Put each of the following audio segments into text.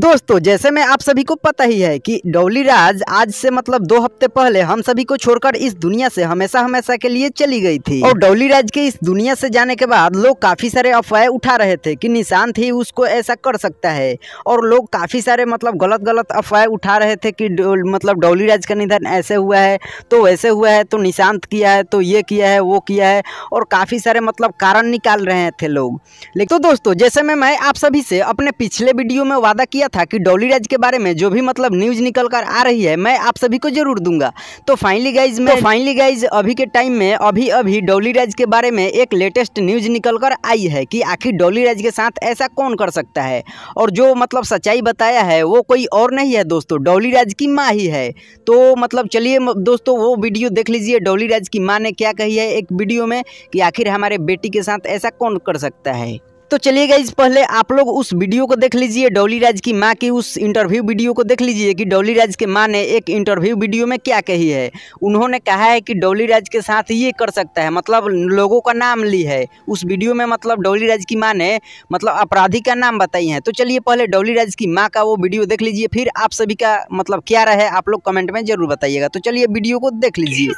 दोस्तों जैसे मैं आप सभी को पता ही है कि डौली राज आज से मतलब दो हफ्ते पहले हम सभी को छोड़कर इस दुनिया से हमेशा हमेशा के लिए चली गई थी और डौली राज के इस दुनिया से जाने के बाद लोग काफी सारे अफवाहें उठा रहे थे कि निशांत ही उसको ऐसा कर सकता है और लोग काफी सारे मतलब गलत गलत अफवाहें उठा रहे थे कि मतलब डौली राज का निधन ऐसे हुआ है तो वैसे हुआ है तो निशांत किया है तो ये किया है वो किया है और काफी सारे मतलब कारण निकाल रहे थे लोग लेकिन तो दोस्तों जैसे में मैं आप सभी से अपने पिछले वीडियो में वादा किया दिया था कि डॉली राज के बारे में जो भी मतलब न्यूज निकल कर आ रही है मैं आप सभी को जरूर दूंगा तो फाइनली गाइज में फाइनली गाइज अभी के टाइम में अभी अभी डॉली राज के बारे में एक लेटेस्ट न्यूज निकल कर आई है कि आखिर डॉली राज के साथ ऐसा कौन कर सकता है और जो मतलब सच्चाई बताया है वो कोई और नहीं है दोस्तों डॉली राज की माँ ही है तो मतलब चलिए दोस्तों वो वीडियो देख लीजिए डॉली राज की माँ ने क्या कही है एक वीडियो में कि आखिर हमारे बेटी के साथ ऐसा कौन कर सकता है तो चलिए गाइज पहले आप लोग उस वीडियो को देख लीजिए डौली राज की माँ की उस इंटरव्यू वीडियो को देख लीजिए कि डौली राज के माँ ने एक इंटरव्यू वीडियो में क्या कही है उन्होंने कहा है कि डौली राज के साथ ये कर सकता है मतलब लोगों का नाम ली है उस वीडियो में मतलब डौली राज की माँ ने मतलब अपराधी का नाम बताई है तो चलिए पहले डौली राज की माँ का वो वीडियो देख लीजिए फिर आप सभी का मतलब क्या रहे आप लोग कमेंट में जरूर बताइएगा तो चलिए वीडियो को देख लीजिए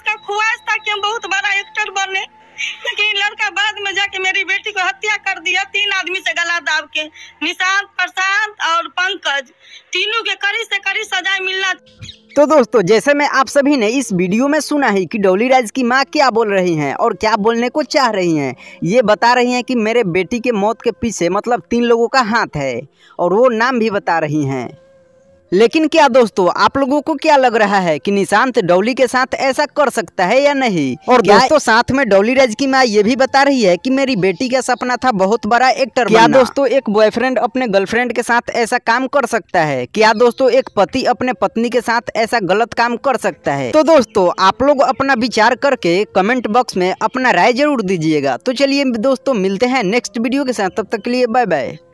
बहुत बड़ा एक्टर बने लेकिन लड़का बाद में जाके मेरी बेटी को हत्या कर दिया तीन आदमी से गला दाब के निशांत प्रशांत और पंकज तीनों के कड़ी से कड़ी सजा मिलना तो दोस्तों जैसे मैं आप सभी ने इस वीडियो में सुना है कि डोली राज की माँ क्या बोल रही हैं और क्या बोलने को चाह रही हैं ये बता रही हैं कि मेरे बेटी के मौत के पीछे मतलब तीन लोगों का हाथ है और वो नाम भी बता रही हैं लेकिन क्या दोस्तों आप लोगों को क्या लग रहा है कि निशांत डौली के साथ ऐसा कर सकता है या नहीं और दोस्तों साथ में डौली राज की माँ ये भी बता रही है कि मेरी बेटी का सपना था बहुत बड़ा एक्टर क्या दोस्तों एक बॉयफ्रेंड अपने गर्लफ्रेंड के साथ ऐसा काम कर सकता है क्या दोस्तों एक पति अपने पत्नी के साथ ऐसा गलत काम कर सकता है तो दोस्तों आप लोग अपना विचार करके कमेंट बॉक्स में अपना राय जरूर दीजिएगा तो चलिए दोस्तों मिलते हैं नेक्स्ट वीडियो के साथ तब तक के लिए बाय बाय